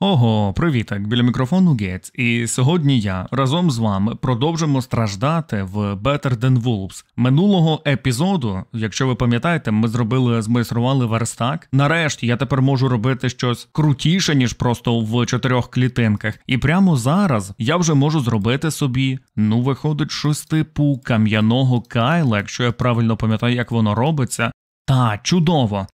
Ого, привітак! Біля мікрофону Гець. І сьогодні я разом з вами продовжимо страждати в Better Than Wolves. минулого епізоду. Якщо ви пам'ятаєте, ми зробили, змайстрували верстак. Нарешті я тепер можу робити щось крутіше ніж просто в чотирьох клітинках. І прямо зараз я вже можу зробити собі. Ну, виходить, щось типу кам'яного кайла, якщо я правильно пам'ятаю, як воно робиться. Та чудово!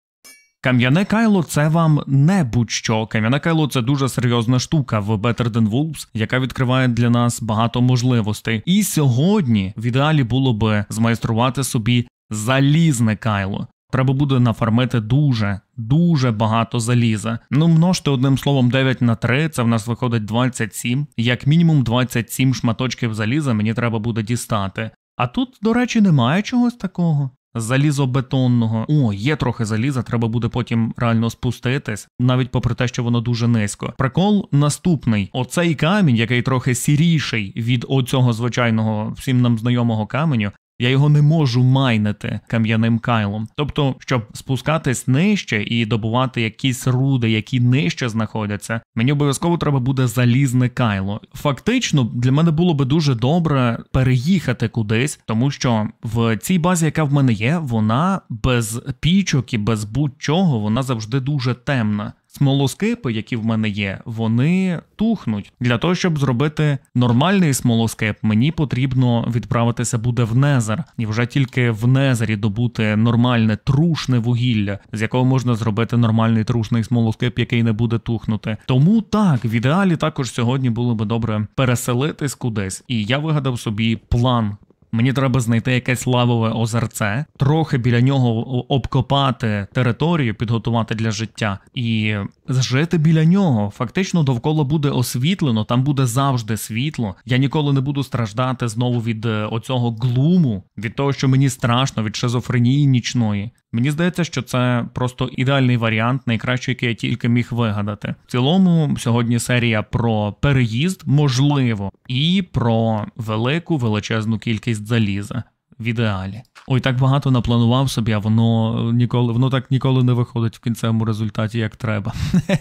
Кам'яне кайло це вам не будь-що. Кам'яне кайло це дуже серйозна штука в Better Than Wolves, яка відкриває для нас багато можливостей. І сьогодні в ідеалі було би змайструвати собі залізне кайло. Треба буде нафармити дуже, дуже багато заліза. Ну, множте одним словом, 9 на 3, це в нас виходить 27. Як мінімум 27 шматочків заліза мені треба буде дістати. А тут, до речі, немає чогось такого залізобетонного. О, є трохи заліза, треба буде потім реально спуститись, навіть попри те, що воно дуже низько. Прикол наступний: оцей камінь, який трохи сіріший від оцього звичайного всім нам знайомого каменю, я його не можу майнити кам'яним кайлом. Тобто, щоб спускатись нижче і добувати якісь руди, які нижче знаходяться, мені обов'язково треба буде залізне кайло. Фактично, для мене було би дуже добре переїхати кудись, тому що в цій базі, яка в мене є, вона без пічок і без будь-чого, вона завжди дуже темна. Смолоскипи, які в мене є, вони тухнуть. Для того, щоб зробити нормальний смолоскип, мені потрібно відправитися буде в Незер, і вже тільки в Незері добути нормальне трушне вугілля, з якого можна зробити нормальний трушний смолоскип, який не буде тухнути. Тому так, в ідеалі також сьогодні було би добре переселитись кудись, і я вигадав собі план Мені треба знайти якесь лавове озерце, трохи біля нього обкопати територію, підготувати для життя і жити біля нього. Фактично довкола буде освітлено, там буде завжди світло. Я ніколи не буду страждати знову від е, оцього глуму, від того, що мені страшно, від шизофренії нічної. Мені здається, що це просто ідеальний варіант, найкращий, який я тільки міг вигадати. В цілому сьогодні серія про переїзд, можливо, і про велику величезну кількість заліза. В ідеалі. Ой, так багато напланував собі, а воно ніколи воно так ніколи не виходить в кінцевому результаті, як треба.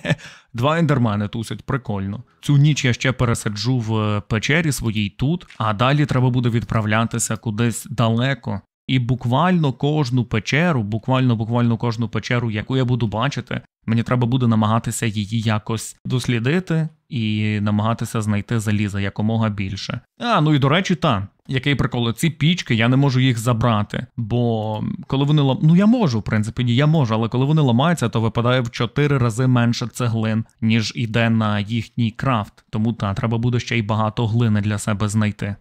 Два ендермени тусять, прикольно. Цю ніч я ще пересаджу в печері своїй тут, а далі треба буде відправлятися кудись далеко. І буквально кожну печеру, буквально буквально кожну печеру, яку я буду бачити, мені треба буде намагатися її якось дослідити і намагатися знайти заліза якомога більше. А ну і до речі, та який прикол, ці пічки я не можу їх забрати, бо коли вони лам... ну я можу, в принципі, ні, я можу, але коли вони ламаються, то випадає в 4 рази менше цеглин, ніж іде на їхній крафт. Тому та треба буде ще й багато глини для себе знайти.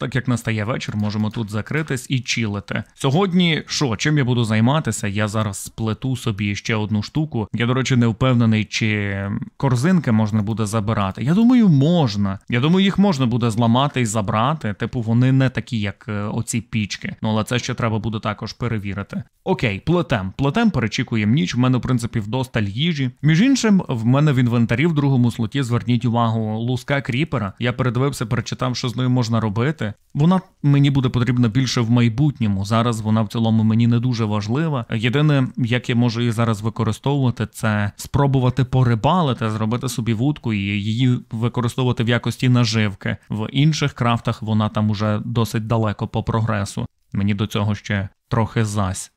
Так як настає вечір, можемо тут закритись і чілити Сьогодні що, чим я буду займатися? Я зараз сплету собі ще одну штуку. Я, до речі, не впевнений, чи корзинки можна буде забирати. Я думаю, можна. Я думаю, їх можна буде зламати і забрати. Типу, вони не такі, як е, оці пічки. Ну але це ще треба буде також перевірити. Окей, плетем. Плетем перечікуємо ніч. В мене, в принципі, вдосталь їжі. Між іншим, в мене в інвентарі в другому слоті зверніть увагу луска кріпера. Я передивився, перечитав, що з нею можна робити вона мені буде потрібна більше в майбутньому. Зараз вона в цілому мені не дуже важлива. Єдине, як я можу її зараз використовувати, це спробувати порибалити, зробити собі вудку і її використовувати в якості наживки. В інших крафтах вона там уже досить далеко по прогресу. Мені до цього ще трохи зась.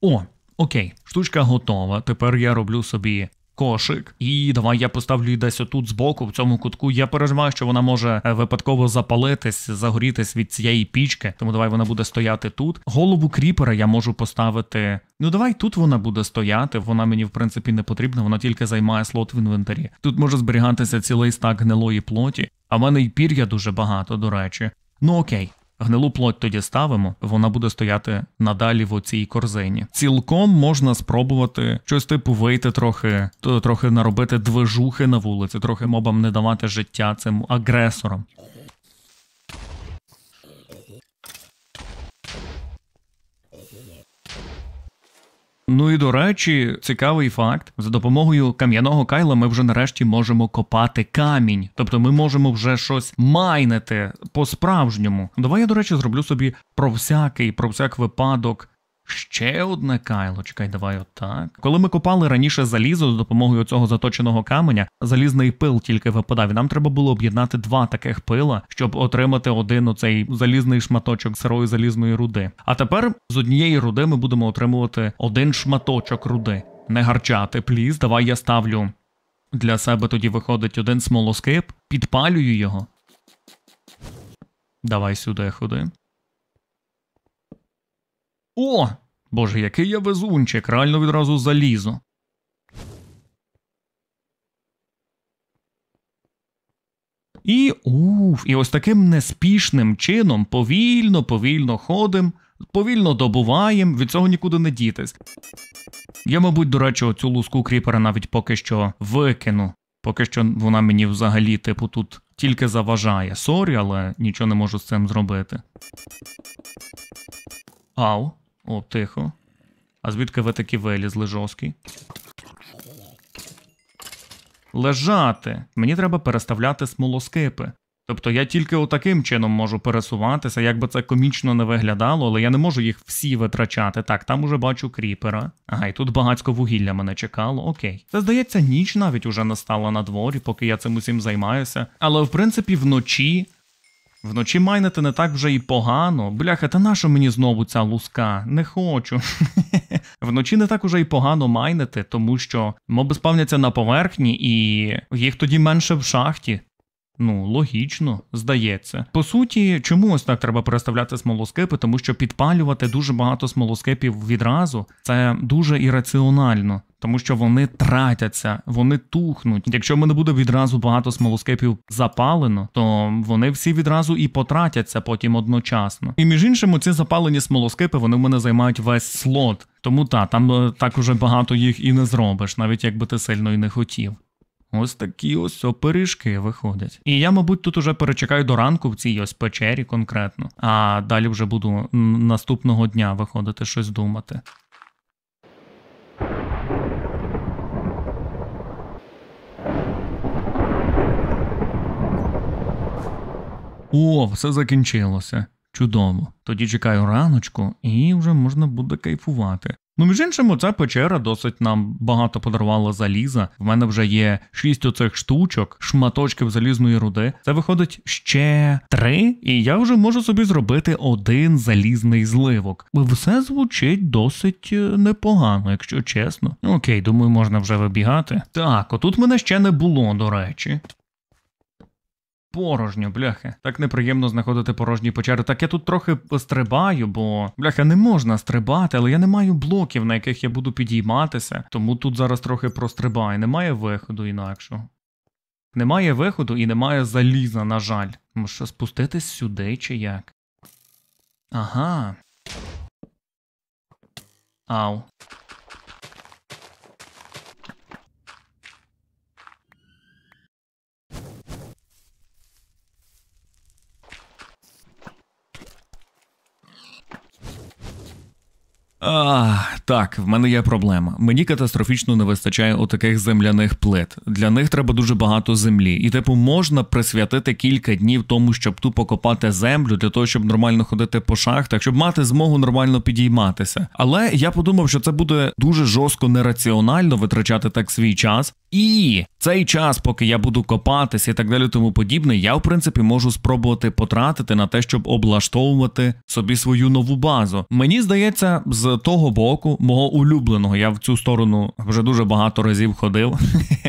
О, окей, штучка готова. Тепер я роблю собі Кошик, і давай я поставлю її десь отут збоку, в цьому кутку. Я переживаю, що вона може е, випадково запалитись, загорітись від цієї пічки. Тому давай вона буде стояти тут. Голову кріпера я можу поставити. Ну давай тут вона буде стояти. Вона мені в принципі не потрібна. Вона тільки займає слот в інвентарі. Тут може зберігатися цілий стак гнилої плоті. А в мене й пір'я дуже багато, до речі. Ну окей, Гнилу плоть тоді ставимо, вона буде стояти надалі в оцій корзині. Цілком можна спробувати щось типу вийти трохи, трохи наробити движухи на вулиці, трохи мобам не давати життя цим агресорам. Ну і до речі, цікавий факт: за допомогою кам'яного кайла ми вже нарешті можемо копати камінь, тобто ми можемо вже щось майнити по-справжньому. Давай я, до речі, зроблю собі про всякий, про всяк випадок Ще одне кайло, чекай, давай отак. Коли ми копали раніше залізо за допомогою цього заточеного каменя, залізний пил тільки випадав. і Нам треба було об'єднати два таких пила, щоб отримати один оцей залізний шматочок сирої залізної руди. А тепер з однієї руди ми будемо отримувати один шматочок руди. Не гарчати, пліз. Давай я ставлю для себе тоді виходить один смолоскип, підпалюю його. Давай сюди ходи. О, боже, який я везунчик, реально відразу залізу. І уф, і ось таким неспішним чином повільно, повільно ходим, повільно добуваєм, від цього нікуди не дітись. Я, мабуть, до речі, оцю луску кріпера навіть поки що викину, поки що вона мені взагалі, типу, тут тільки заважає. Сорі, але нічого не можу з цим зробити. Ау. О, тихо. А звідки ви такі вилізли жорсткі? Лежати. Мені треба переставляти смолоскипи. Тобто я тільки отаким чином можу пересуватися, як би це комічно не виглядало, але я не можу їх всі витрачати. Так, там уже бачу кріпера. Ага, і тут багацько вугілля мене чекало, окей. Це здається, ніч навіть уже настала на дворі, поки я цим усім займаюся. Але в принципі вночі Вночі майнити не так вже і погано. Бляха, та нащо мені знову ця луска? Не хочу. Вночі не так уже і погано майнити, тому що моби спавняться на поверхні, і їх тоді менше в шахті. Ну, логічно, здається. По суті, чому ось так треба переставляти смолоскипи, тому що підпалювати дуже багато смолоскипів відразу це дуже ірраціонально, тому що вони тратяться, вони тухнуть. Якщо в мене буде відразу багато смолоскипів запалено, то вони всі відразу і потратяться потім одночасно. І між іншим, ці запалені смолоскипи вони в мене займають весь слот. Тому та там е, так уже багато їх і не зробиш, навіть якби ти сильно і не хотів. Ось такі ось опиришки виходять. І я, мабуть, тут уже перечекаю до ранку в цій ось печері конкретно. А далі вже буду наступного дня виходити щось думати. О, все закінчилося. Чудово. Тоді чекаю раночку і вже можна буде кайфувати. Ну, між іншим, ця печера досить нам багато подарувала заліза. В мене вже є шість оцих штучок, шматочків залізної руди. Це виходить ще три, і я вже можу собі зробити один залізний зливок. Все звучить досить е, непогано, якщо чесно. Ну, окей, думаю, можна вже вибігати. Так, отут мене ще не було, до речі порожньо, бляхи. Так неприємно знаходити порожні печери. Так я тут трохи стрибаю, бо бляха не можна стрибати, але я не маю блоків, на яких я буду підійматися. Тому тут зараз трохи прострибаю. Немає виходу інакшого. Немає виходу і немає заліза, на жаль. Може спуститись сюди чи як? Ага. Ау. А, Так, в мене є проблема. Мені катастрофічно не вистачає отаких земляних плит. Для них треба дуже багато землі. І типу можна присвятити кілька днів тому, щоб тупо копати землю, для того, щоб нормально ходити по шахтах, щоб мати змогу нормально підійматися. Але я подумав, що це буде дуже жорстко нераціонально витрачати так свій час. І цей час, поки я буду копатись і так далі, тому подібне, я в принципі можу спробувати потратити на те, щоб облаштовувати собі свою нову базу. Мені здається, з того боку, мого улюбленого, я в цю сторону вже дуже багато разів ходив.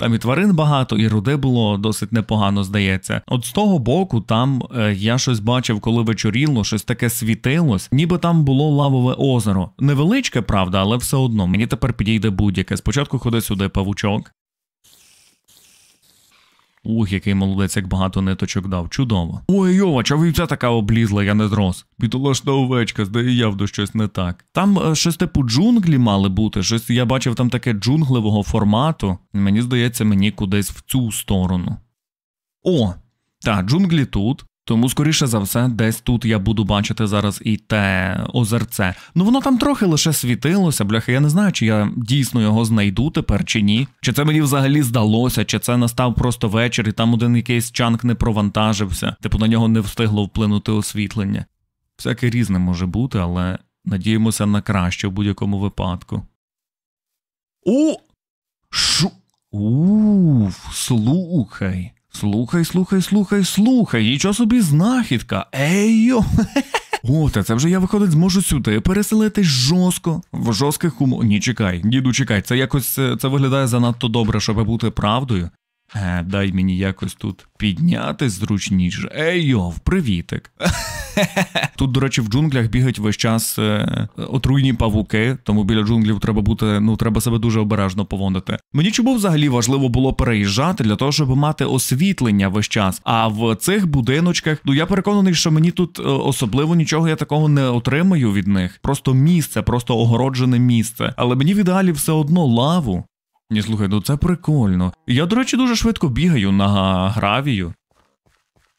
Там і тварин багато, і руди було досить непогано, здається. От з того боку, там е, я щось бачив, коли вечоріло, щось таке світилось, ніби там було лавове озеро. Невеличке, правда, але все одно мені тепер підійде будь-яке. Спочатку ходи сюди павучок. Ух, який молодець, як багато ниточок дав. Чудово. Ой, Йовач, а вівця така облізла, я не зрос. Бідолашна овечка, здає явно щось не так. Там е, щось типу джунглі мали бути. Щось я бачив там таке джунглевого формату. Мені здається, мені кудись в цю сторону. О, так, джунглі тут. Тому, скоріше за все, десь тут я буду бачити зараз і те озерце. Ну воно там трохи лише світилося, бляха. Я не знаю, чи я дійсно його знайду тепер, чи ні. Чи це мені взагалі здалося, чи це настав просто вечір, і там один якийсь чанк не провантажився, типу на нього не встигло вплинути освітлення. Всяке різне може бути, але надіємося на краще в будь-якому випадку. У Шу. Уф, слухай. Слухай, слухай, слухай, слухай, нічого собі знахідка. Ей йо. О, та це вже я виходить, зможу сюди переселитись жорстко, в жорстких умовах. Ні, чекай, діду, чекай, це якось е, це виглядає занадто добре, щоб бути правдою. Е, дай мені якось тут підняти зручніше. Ей, йов, привітик. Тут, до речі, в джунглях бігають весь час е, отруйні павуки, тому біля джунглів треба бути, ну треба себе дуже обережно поводити. Мені чому взагалі важливо було переїжджати для того, щоб мати освітлення весь час. А в цих будиночках, ну я переконаний, що мені тут е, особливо нічого я такого не отримаю від них. Просто місце, просто огороджене місце. Але мені в ідеалі все одно лаву. Ні, слухай, ну це прикольно. Я, до речі, дуже швидко бігаю на гравію.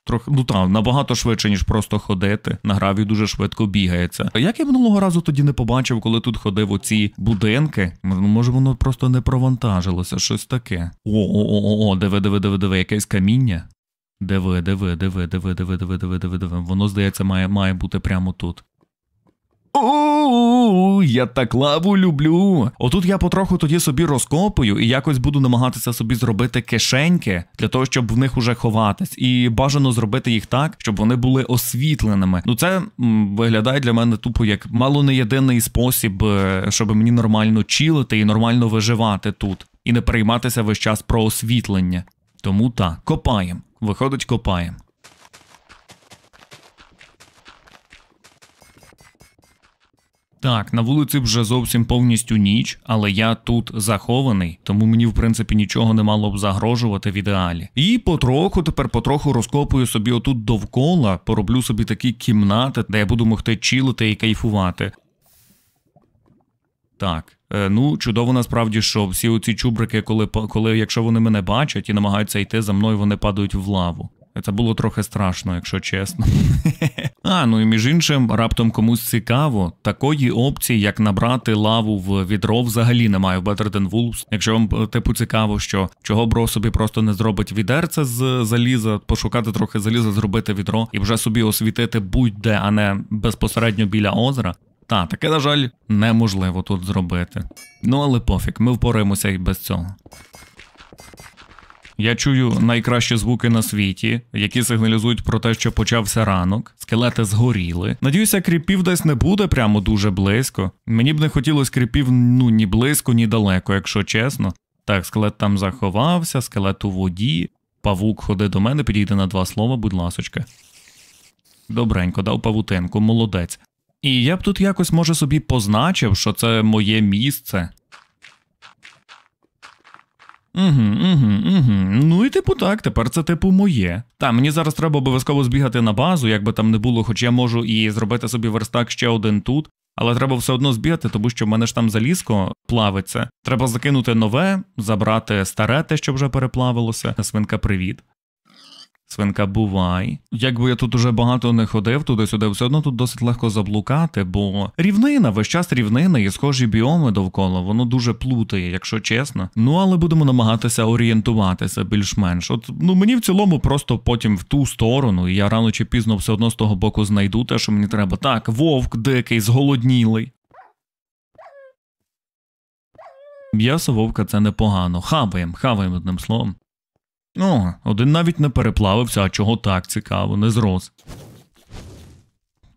Трохи, ну там набагато швидше, ніж просто ходити. На гравію дуже швидко бігається. А Як я минулого разу тоді не побачив, коли тут ходив оці будинки? Ну, може, воно просто не провантажилося, щось таке. О-о-о, диви, диви, диви, диви, якесь каміння. Диви, диви, диви, диви, диви, диви, диви, диви, диви. Воно, здається, має має бути прямо тут. У, я так лаву люблю. Отут я потроху тоді собі розкопую і якось буду намагатися собі зробити кишеньки для того, щоб в них уже ховатись, і бажано зробити їх так, щоб вони були освітленими. Ну це м, виглядає для мене тупо як мало не єдиний спосіб, е, щоб мені нормально чілити і нормально виживати тут, і не перейматися весь час про освітлення. Тому так, копаємо. Виходить, копаємо. Так, на вулиці вже зовсім повністю ніч, але я тут захований, тому мені в принципі нічого не мало б загрожувати в ідеалі. І потроху тепер потроху розкопую собі отут довкола, пороблю собі такі кімнати, де я буду могти чілити і кайфувати. Так. Е, ну, чудово, насправді, що всі оці чубрики, коли коли, якщо вони мене бачать і намагаються йти за мною, вони падають в лаву. Це було трохи страшно, якщо чесно. А ну і між іншим, раптом комусь цікаво, такої опції, як набрати лаву в відро, взагалі немає в Better Than Wolves. Якщо вам е, типу цікаво, що чого бро собі просто не зробить відерце з заліза, пошукати трохи заліза, зробити відро і вже собі освітити будь-де, а не безпосередньо біля озера. Та, таке, на жаль, неможливо тут зробити. Ну але пофіг, ми впораємося і без цього. Я чую найкращі звуки на світі, які сигналізують про те, що почався ранок. Скелети згоріли. Надіюся, кріпів десь не буде прямо дуже близько. Мені б не хотілося кріпів ну ні близько, ні далеко, якщо чесно. Так, скелет там заховався, скелет у воді. Павук ходи до мене, підійде на два слова, будь ласочка. Добренько, дав павутинку, молодець. І я б тут якось може собі позначив, що це моє місце. Угу, угу, угу. Ну і типу так, тепер це типу моє. Та мені зараз треба обов'язково збігати на базу, як би там не було, хоч я можу і зробити собі верстак ще один тут, але треба все одно збігати, тому що в мене ж там залізко плавиться. Треба закинути нове, забрати старе те, що вже переплавилося. Свинка, привіт. Свинка бувай. Якби я тут уже багато не ходив, туди-сюди, все одно тут досить легко заблукати, бо рівнина, весь час рівнина і схожі біоми довкола, воно дуже плутає, якщо чесно. Ну але будемо намагатися орієнтуватися більш-менш. От ну мені в цілому просто потім в ту сторону, і я рано чи пізно все одно з того боку знайду те, що мені треба. Так, вовк дикий, зголоднілий. М'ясо вовка це непогано. Хаваєм, хаваєм одним словом. О, ну, один навіть не переплавився, а чого так цікаво, не зрос.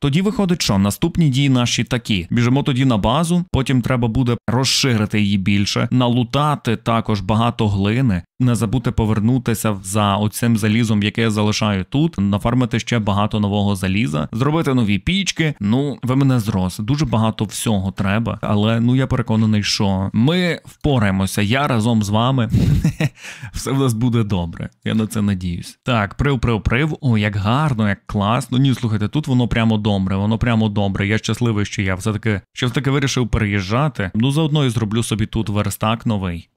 Тоді виходить, що наступні дії наші такі: біжимо тоді на базу, потім треба буде розширити її більше, налутати також багато глини, не забути повернутися за оцим залізом, яке я залишаю тут, нафармити ще багато нового заліза, зробити нові пічки. Ну ви мене зрос. Дуже багато всього треба, але ну я переконаний, що ми впораємося. Я разом з вами все в нас буде добре. Я на це надіюсь. Так, прив, прив, прив. О, як гарно, як класно. Ні, слухайте, тут воно прямо до добре, воно прямо добре. Я щасливий, що я все таки що все таки вирішив переїжджати. Ну заодно і зроблю собі тут верстак новий.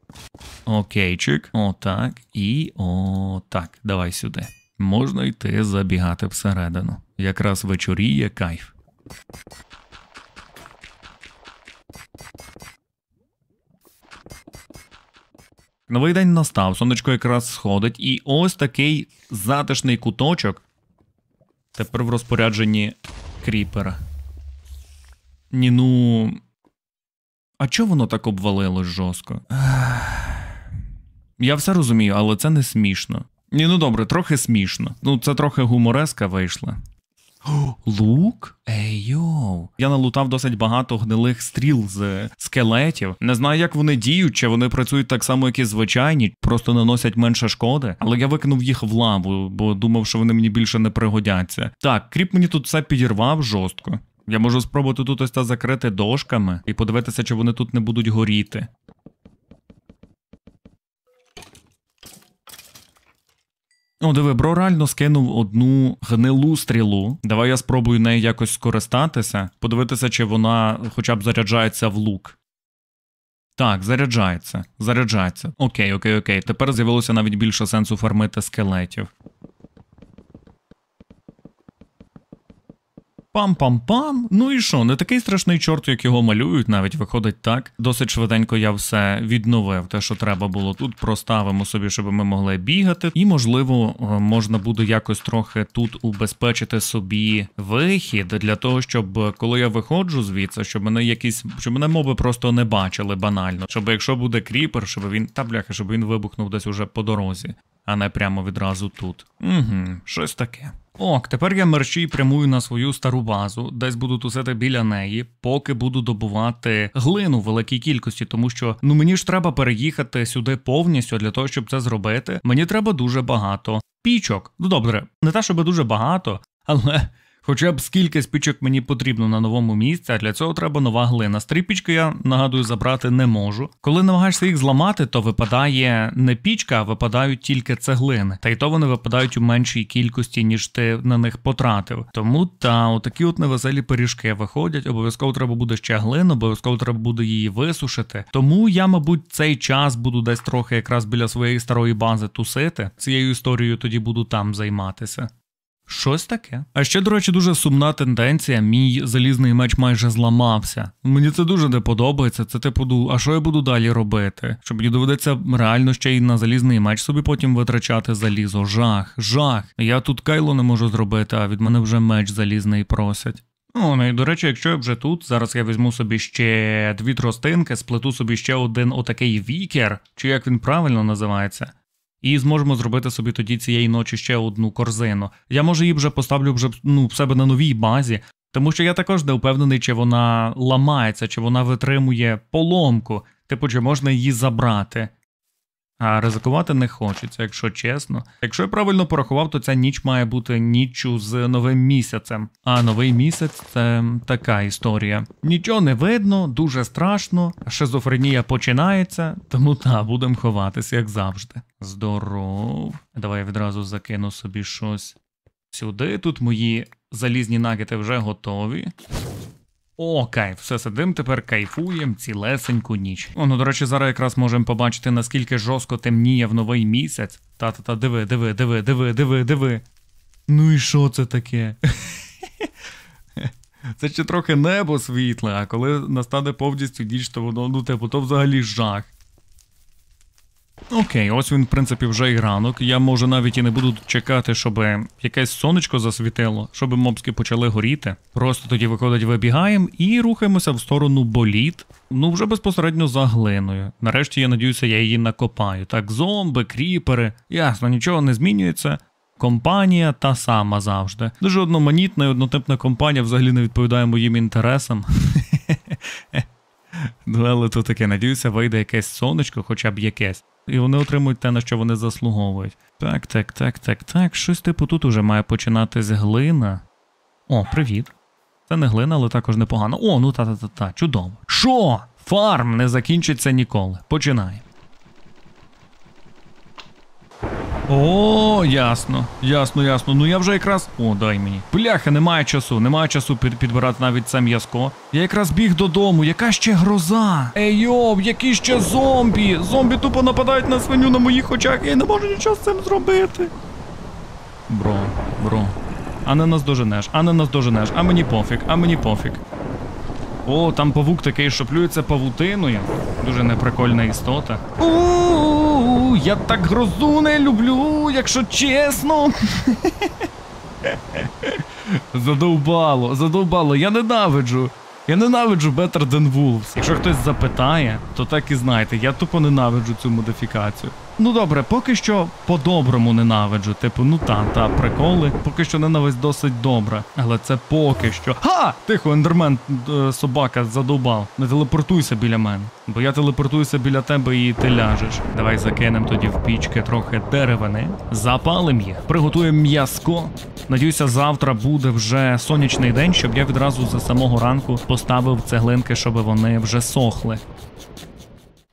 Окейчик, отак і отак. Давай сюди. Можна йти забігати всередину. Якраз вечоріє кайф. Новий день настав, сонечко якраз сходить, і ось такий затишний куточок. Тепер в розпорядженні кріпера. Ні, ну. А чого воно так обвалилось жорстко? Я все розумію, але це не смішно. Ні, ну добре, трохи смішно. Ну, це трохи гумореска вийшла. Лук? Ей йоу. Я налутав досить багато гнилих стріл з скелетів. Не знаю, як вони діють, чи вони працюють так само, як і звичайні, просто наносять менше шкоди. Але я викинув їх в лаву, бо думав, що вони мені більше не пригодяться. Так, кріп мені тут все підірвав жорстко. Я можу спробувати тут ось та закрити дошками і подивитися, чи вони тут не будуть горіти. О, ну, диви, бро реально скинув одну гнилу стрілу. Давай я спробую нею якось скористатися, подивитися, чи вона хоча б заряджається в лук. Так, заряджається, заряджається. Окей, окей, окей. Тепер з'явилося навіть більше сенсу фармити скелетів. Пам-пам-пам. Ну і що, не такий страшний чорт, як його малюють, навіть виходить так. Досить швиденько я все відновив. Те, що треба було тут, проставимо собі, щоб ми могли бігати. І, можливо, е, можна буде якось трохи тут убезпечити собі вихід для того, щоб коли я виходжу звідси, щоб мене якісь, щоб мене моби просто не бачили банально. Щоб якщо буде кріпер, щоб він та бляха, щоб він вибухнув десь уже по дорозі а не прямо відразу тут. Угу, щось таке. Ок, тепер я мерчій прямую на свою стару базу, десь буду тусити біля неї, поки буду добувати глину в великій кількості, тому що ну мені ж треба переїхати сюди повністю для того, щоб це зробити. Мені треба дуже багато пічок. Ну добре, не те, щоб дуже багато, але Хоча б скільки спичок мені потрібно на новому місці, а для цього треба нова глина. Стріпічки я нагадую забрати не можу. Коли намагаєшся їх зламати, то випадає не пічка, а випадають тільки цеглини. Та й то вони випадають у меншій кількості, ніж ти на них потратив. Тому та отакі от невеселі пиріжки виходять. Обов'язково треба буде ще глину, обов'язково треба буде її висушити. Тому я, мабуть, цей час буду десь трохи якраз біля своєї старої бази тусити. Цією історією тоді буду там займатися. Щось таке. А ще, до речі, дуже сумна тенденція. Мій залізний меч майже зламався. Мені це дуже не подобається. Це типу, ну, а що я буду далі робити? Що мені доведеться реально ще й на залізний меч собі потім витрачати залізо. Жах, жах. Я тут кайло не можу зробити, а від мене вже меч залізний просять. Ну, ну і до речі, якщо я вже тут, зараз я візьму собі ще дві тростинки, сплету собі ще один отакий вікер, чи як він правильно називається. І зможемо зробити собі тоді цієї ночі ще одну корзину. Я може її вже поставлю вже ну, в себе на новій базі, тому що я також не впевнений, чи вона ламається, чи вона витримує поломку, типу, чи можна її забрати. А ризикувати не хочеться, якщо чесно. Якщо я правильно порахував, то ця ніч має бути ніччю з новим місяцем. А новий місяць це така історія. Нічого не видно, дуже страшно. Шизофренія починається, тому та будемо ховатися, як завжди. Здоров. Давай я відразу закину собі щось сюди. Тут мої залізні нагети вже готові. О, кайф, все сидим, тепер кайфуємо цілесеньку ніч. О, ну, до речі, зараз якраз можемо побачити, наскільки жорстко темніє в новий місяць. Та-та-та, диви, диви, диви, диви, диви, диви. Ну і що це таке? Це ще трохи небо світле, а коли настане повністю ніч, то воно ну типу, то взагалі жах. Окей, ось він, в принципі, вже і ранок. Я може навіть і не буду чекати, щоб якесь сонечко засвітило, щоб мобски почали горіти. Просто тоді виходить, вибігаємо і рухаємося в сторону боліт. Ну вже безпосередньо за глиною. Нарешті я надіюся, я її накопаю. Так, зомби, кріпери. Ясно, нічого не змінюється. Компанія та сама завжди. Дуже одноманітна і однотипна компанія взагалі не відповідає моїм інтересам. Хе. Дуели ну, тут таке, надіюся, вийде якесь сонечко, хоча б якесь. І вони отримують те, на що вони заслуговують. Так, так, так, так, так. Щось типу тут уже має починатись глина. О, привіт. Це не глина, але також непогано. О, ну та-та-та-та, чудово. Що? Фарм не закінчиться ніколи. Починаємо. О, ясно, ясно, ясно. Ну я вже якраз. О, дай мені. Бляха, немає часу, немає часу під, підбирати навіть це м'язко. Я якраз біг додому. Яка ще гроза? Ей йоб, які ще зомбі! Зомбі тупо нападають на свиню на моїх очах. Я не можу нічого з цим зробити. Бро, бро. А не нас доженеш, а не нас доженеш, а мені пофіг, а мені пофіг. О, там павук такий, що плюється павутиною. Дуже неприкольна істота. О! я так грозу не люблю, якщо чесно. Задовбало, задовбало, я ненавиджу. Я ненавиджу Better Than Wolves. Якщо хтось запитає, то так і знайте, я тупо ненавиджу цю модифікацію. Ну добре, поки що по-доброму ненавиджу. Типу, ну та, та, приколи. Поки що ненависть досить добра. Але це поки що. Ха! Тихо, ендермен е, собака задубав. Не телепортуйся біля мене. Бо я телепортуюся біля тебе і ти ляжеш. Давай закинемо тоді в пічки трохи деревини, запалим їх, приготуємо м'язко. Надіюся, завтра буде вже сонячний день, щоб я відразу за самого ранку поставив цеглинки, щоб вони вже сохли.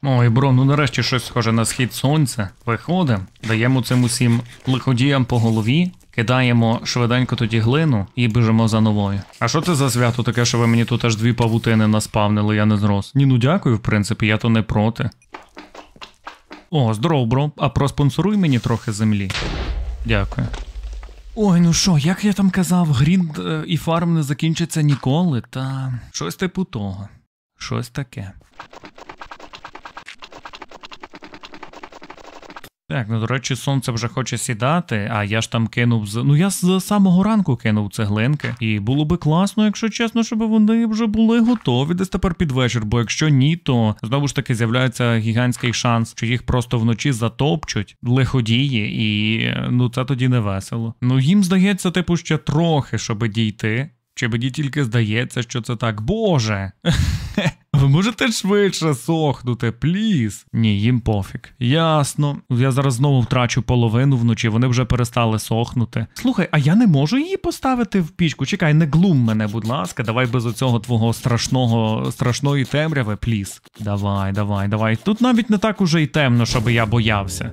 Ой, бро, ну нарешті щось схоже на схід сонця. Виходимо, даємо цим усім лиходіям по голові, кидаємо швиденько тоді глину і біжимо за новою. А що це за свято таке, що ви мені тут аж дві павутини наспавнили, я не зрос? Ні, ну дякую, в принципі, я то не проти. О, здоров, бро. А проспонсоруй мені трохи землі. Дякую. Ой, ну що, як я там казав, грінд е, і фарм не закінчиться ніколи, та щось типу того. Щось таке. Так, ну до речі, сонце вже хоче сідати, а я ж там кинув з. Ну я з самого ранку кинув цеглинки. І було би класно, якщо чесно, щоб вони вже були готові десь тепер під вечір. Бо якщо ні, то знову ж таки з'являється гігантський шанс, що їх просто вночі затопчуть лиходії, і ну це тоді не весело. Ну їм здається, типу, ще трохи, щоб дійти. Чи мені тільки здається, що це так, боже. ви можете швидше сохнути, пліз. Ні, їм пофіг. Ясно. Я зараз знову втрачу половину вночі, вони вже перестали сохнути. Слухай, а я не можу її поставити в пічку. Чекай, не глум мене, будь ласка, давай без оцього твого страшного, страшної темряви, пліз. Давай, давай, давай. Тут навіть не так уже й темно, щоб я боявся.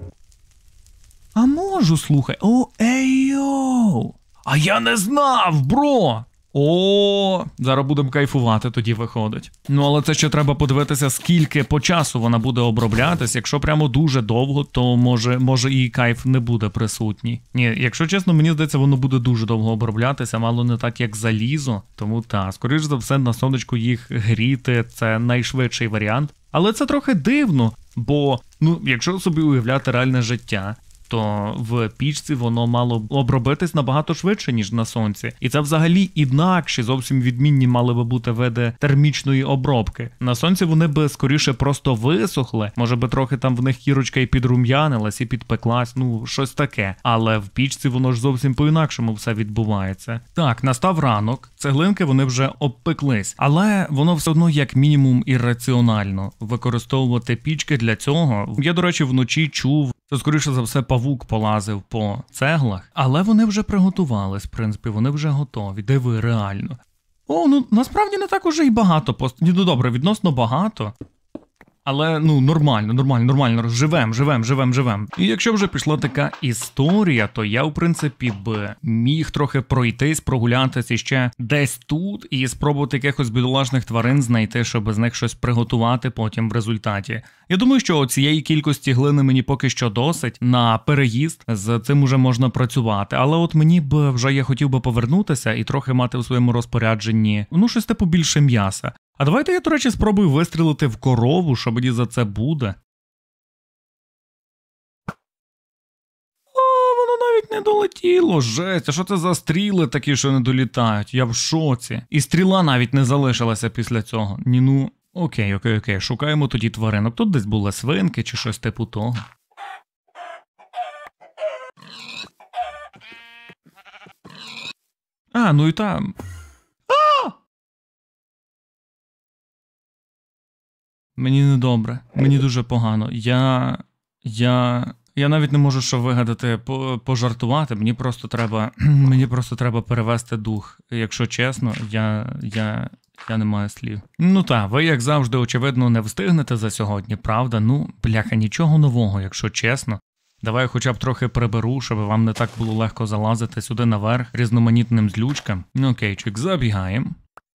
А можу, слухай. О, ей йоу! А я не знав, бро! О, зараз будемо кайфувати, тоді виходить. Ну, але це ще треба подивитися, скільки по часу вона буде оброблятись. Якщо прямо дуже довго, то може може і кайф не буде присутній. Ні, якщо чесно, мені здається, воно буде дуже довго оброблятися, мало не так, як залізо. Тому та, скоріш за все, на сонечку їх гріти це найшвидший варіант. Але це трохи дивно, бо ну, якщо собі уявляти реальне життя то в пічці воно мало обробитись набагато швидше, ніж на сонці. І це взагалі інакше. зовсім відмінні мали би бути види термічної обробки. На сонці вони би скоріше просто висохли. Може би трохи там в них кірочка і підрум'янилась, і підпеклась, ну щось таке. Але в пічці воно ж зовсім по-інакшому все відбувається. Так, настав ранок, цеглинки вони вже обпеклись, але воно все одно як мінімум ірраціонально використовувати пічки для цього. Я, до речі, вночі чув це, скоріше за все, павук полазив по цеглах, але вони вже приготувались, в принципі, вони вже готові. Диви, реально. О, ну насправді не так уже й багато пост. Ні, ну добре, відносно багато. Але ну нормально, нормально, нормально. Живем, живем, живем, живем. І якщо вже пішла така історія, то я в принципі б міг трохи пройтись, прогулятися ще десь тут і спробувати якихось бідолашних тварин знайти, щоб з них щось приготувати потім в результаті. Я думаю, що цієї кількості глини мені поки що досить на переїзд. З цим уже можна працювати. Але от мені б вже я хотів би повернутися і трохи мати у своєму розпорядженні ну щось типу більше м'яса. А давайте я, до речі, спробую вистрілити в корову, що мені за це буде. О, воно навіть не долетіло. Жесть, а що це за стріли такі, що не долітають? Я в шоці. І стріла навіть не залишилася після цього. Ні, ну, окей, окей, окей. Шукаємо тоді тваринок. Тут десь були свинки чи щось типу того. А, ну і там. Мені недобре, мені е. дуже погано. Я я, я навіть не можу що вигадати, пожартувати. Мені просто треба мені просто треба перевести дух. Якщо чесно, я, я, я не маю слів. Ну та, ви, як завжди, очевидно, не встигнете за сьогодні, правда? Ну, бляха, нічого нового, якщо чесно. Давай я хоча б трохи приберу, щоб вам не так було легко залазити сюди наверх різноманітним злючкам. Окейчик, ну, забігаємо.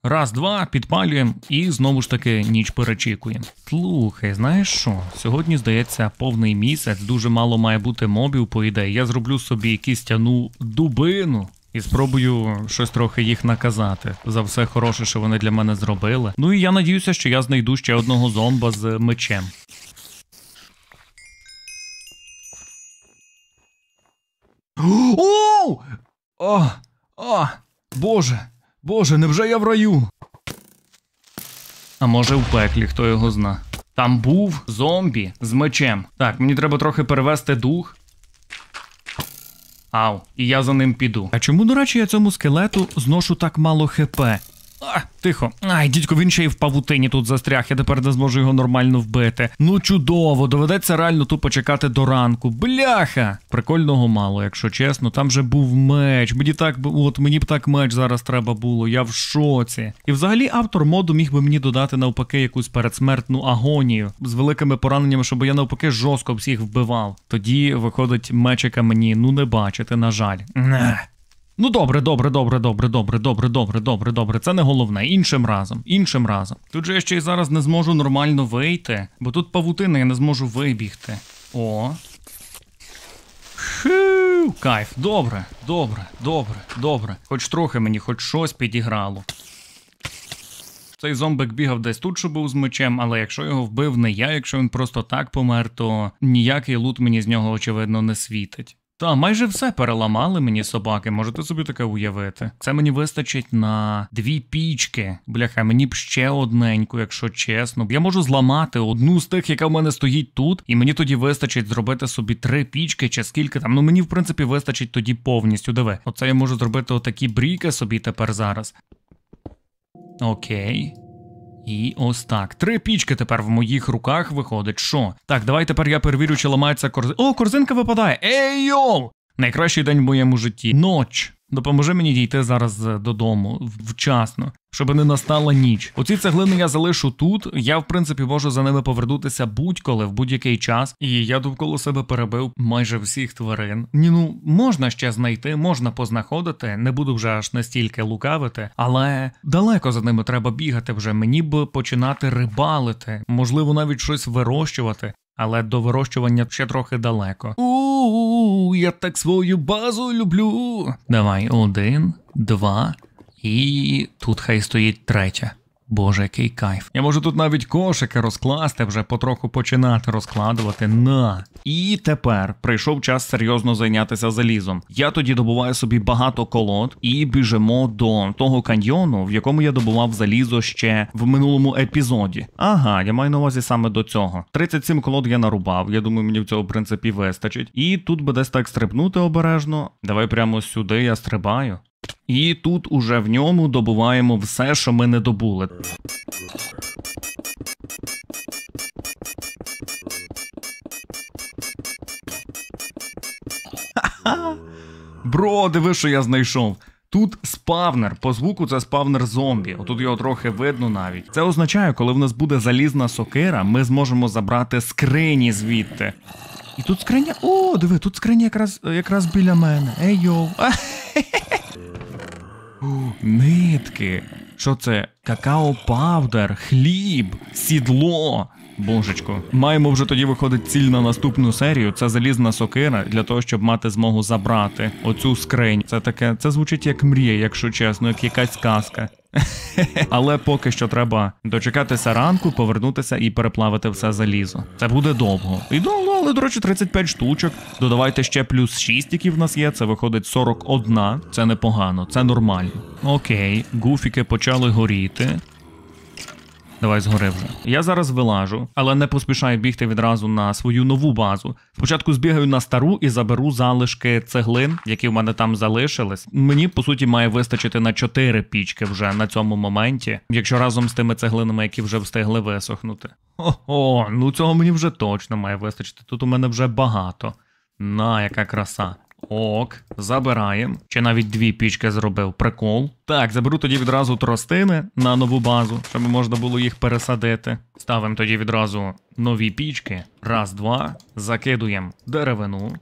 Раз, два, підпалюємо і знову ж таки ніч перечікуємо. Слухай, знаєш що? Сьогодні, здається, повний місяць, дуже мало має бути мобів, по ідеї. Я зроблю собі якісь тяну дубину. І спробую щось трохи їх наказати за все хороше, що вони для мене зробили. Ну і я надіюся, що я знайду ще одного зомба з мечем. О! О! О! Боже! Боже, невже я в раю? А може в пеклі, хто його зна. Там був зомбі з мечем. Так, мені треба трохи перевести дух. Ау, і я за ним піду. А чому, до речі, я цьому скелету зношу так мало хп? А, Тихо. Ай, дідько, він ще й в павутині тут застряг. Я тепер не зможу його нормально вбити. Ну чудово, доведеться реально тупо чекати до ранку. Бляха! Прикольного мало, якщо чесно. Там же був меч. Мені так от мені б так меч зараз треба було. Я в шоці. І взагалі автор моду міг би мені додати навпаки якусь передсмертну агонію з великими пораненнями, щоб я навпаки жорстко всіх вбивав. Тоді виходить мечика мені ну не бачити, на жаль. Не. Ну добре, добре, добре, добре, добре, добре, добре, добре, добре. Це не головне. Іншим разом, іншим разом. Тут же я ще й зараз не зможу нормально вийти, бо тут павутина, я не зможу вибігти. О. Хю, кайф. Добре, добре, добре, добре. Хоч трохи мені, хоч щось підіграло. Цей зомбик бігав десь тут, що був з мечем, але якщо його вбив не я, якщо він просто так помер, то ніякий лут мені з нього очевидно не світить. Та майже все переламали мені собаки, можете собі таке уявити. Це мені вистачить на дві пічки. Бляха, мені б ще одненьку, якщо чесно. Я можу зламати одну з тих, яка в мене стоїть тут, і мені тоді вистачить зробити собі три пічки чи скільки там. Ну мені в принципі вистачить тоді повністю. Диви. Оце я можу зробити отакі бріки собі тепер зараз. Окей. І ось так. Три пічки тепер в моїх руках виходить що? Так, давай тепер я перевірю, чи ламається корзинка. О, корзинка випадає. Ей йоу! Найкращий день в моєму житті. Ноч. Допоможи мені дійти зараз е, додому вчасно, щоб не настала ніч. Оці цеглини я залишу тут. Я, в принципі, можу за ними повернутися будь-коли в будь-який час. І я довкола себе перебив майже всіх тварин. Ні, ну можна ще знайти, можна познаходити. Не буду вже аж настільки лукавити, але далеко за ними треба бігати вже. Мені б починати рибалити, можливо, навіть щось вирощувати, але до вирощування ще трохи далеко. У я так свою базу люблю. Давай, один, два. І тут хай стоїть третя. Боже, який кайф. Я можу тут навіть кошики розкласти, вже потроху починати розкладувати. На. І тепер прийшов час серйозно зайнятися залізом. Я тоді добуваю собі багато колод і біжимо до того каньйону, в якому я добував залізо ще в минулому епізоді. Ага, я маю на увазі саме до цього. 37 колод я нарубав. Я думаю, мені в цього в принципі вистачить. І тут буде десь так стрибнути обережно. Давай прямо сюди я стрибаю. І тут уже в ньому добуваємо все, що ми не добули. Бро, диви, що я знайшов. Тут спавнер, по звуку це спавнер зомбі. Отут його трохи видно навіть. Це означає, коли в нас буде залізна сокира, ми зможемо забрати скрині звідти. І тут скриня. О, диви, тут скриня якраз якраз біля мене. Ей йоу. Нитки. Що це? Какао павдер, хліб, сідло. Божечко. Маємо вже тоді виходить ціль на наступну серію. Це залізна сокира для того, щоб мати змогу забрати оцю скринь. Це таке, це звучить як мрія, якщо чесно, як якась казка. Але поки що треба дочекатися ранку, повернутися і переплавити все залізо. Це буде довго. І довго. Але, до речі, 35 штучок. Додавайте ще плюс 6, які в нас є. Це виходить 41. Це непогано, це нормально. Окей, гуфіки почали горіти. Давай згори вже. Я зараз вилажу, але не поспішаю бігти відразу на свою нову базу. Спочатку збігаю на стару і заберу залишки цеглин, які в мене там залишились. Мені по суті має вистачити на 4 пічки вже на цьому моменті, якщо разом з тими цеглинами, які вже встигли висохнути. Ого, ну цього мені вже точно має вистачити. Тут у мене вже багато. На яка краса. Ок, забираємо. Ще навіть дві пічки зробив. Прикол. Так, заберу тоді відразу тростини на нову базу, щоб можна було їх пересадити. Ставимо тоді відразу нові пічки. Раз, два. Закидуємо деревину.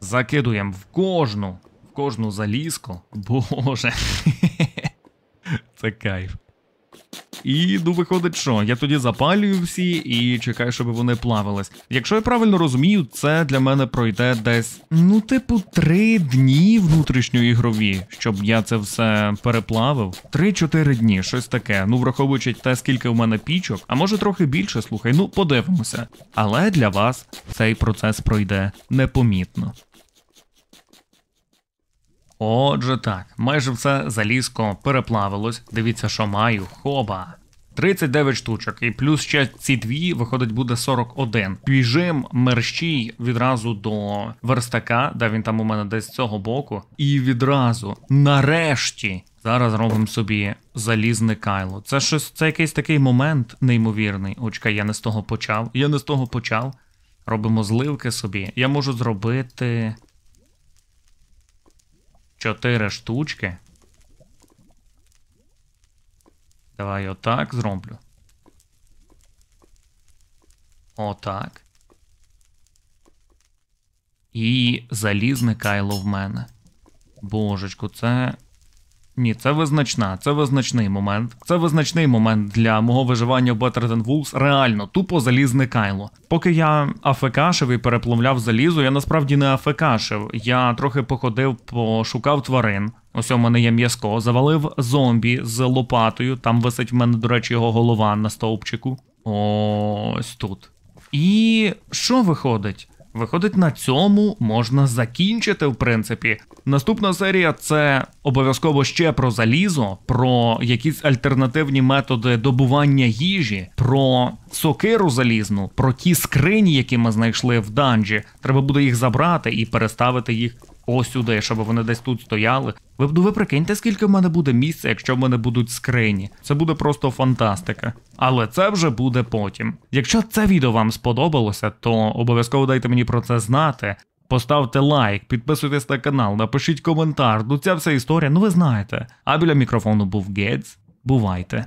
Закидуємо в кожну, в кожну залізку. Боже. Це кайф. І ну виходить, що я тоді запалюю всі і чекаю, щоб вони плавились. Якщо я правильно розумію, це для мене пройде десь ну, типу, три дні ігрові, щоб я це все переплавив. Три-чотири дні, щось таке. Ну, враховуючи те, скільки в мене пічок, а може трохи більше, слухай, ну подивимося. Але для вас цей процес пройде непомітно. Отже, так, майже все залізко переплавилось. Дивіться, що маю. Хоба. 39 штучок, і плюс ще ці дві виходить буде 41. Біжим мерщій відразу до верстака, де він там у мене десь з цього боку. І відразу, нарешті, зараз робимо собі залізне кайло. Це щось, це якийсь такий момент неймовірний. Очка, я не з того почав. Я не з того почав. Робимо зливки собі. Я можу зробити. Чотири штучки. Давай отак зроблю. Отак. І залізне кайло в мене. Божечку, це ні, це визначна, це визначний момент. Це визначний момент для мого виживання в Better Than Wolves. Реально, тупо залізне кайло. Поки я афекашив і переплавляв залізо, я насправді не афекашив. Я трохи походив, пошукав тварин. Ось у мене є м'язко, завалив зомбі з лопатою. Там висить в мене, до речі, його голова на стовпчику. Ось тут. І що виходить? Виходить, на цьому можна закінчити, в принципі. Наступна серія це обов'язково ще про залізо, про якісь альтернативні методи добування їжі, про сокиру залізну, про ті скрині, які ми знайшли в данжі. Треба буде їх забрати і переставити їх Ось сюди, щоб вони десь тут стояли. Ви ну, ви прикиньте, скільки в мене буде місця, якщо в мене будуть скрині. Це буде просто фантастика. Але це вже буде потім. Якщо це відео вам сподобалося, то обов'язково дайте мені про це знати. Поставте лайк, підписуйтесь на канал, напишіть коментар. Ну ця вся історія, ну ви знаєте. А біля мікрофону був Гец. Бувайте.